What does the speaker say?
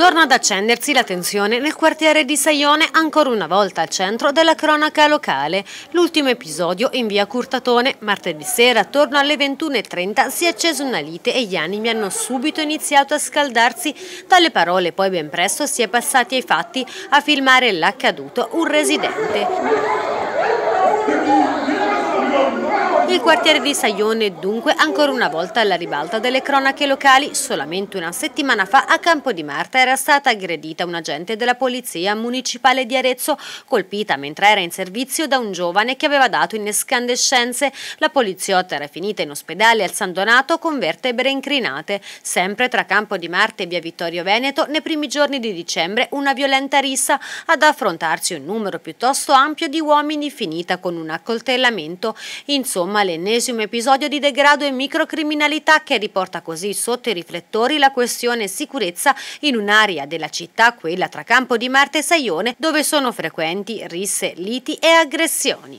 Torna ad accendersi la tensione nel quartiere di Saione, ancora una volta al centro della cronaca locale. L'ultimo episodio in via Curtatone, martedì sera, attorno alle 21.30, si è accesa una lite e gli animi hanno subito iniziato a scaldarsi. Dalle parole poi ben presto si è passati ai fatti a filmare l'accaduto un residente. Il quartiere di Saione dunque ancora una volta alla ribalta delle cronache locali. Solamente una settimana fa a Campo di Marta era stata aggredita un agente della polizia municipale di Arezzo, colpita mentre era in servizio da un giovane che aveva dato in escandescenze. La poliziotta era finita in ospedale al San Donato con vertebre incrinate. Sempre tra Campo di Marta e via Vittorio Veneto, nei primi giorni di dicembre, una violenta rissa ad affrontarsi un numero piuttosto ampio di uomini finita con un accoltellamento. Insomma, ma l'ennesimo episodio di degrado e microcriminalità che riporta così sotto i riflettori la questione sicurezza in un'area della città, quella tra Campo di Marte e Saione, dove sono frequenti risse, liti e aggressioni.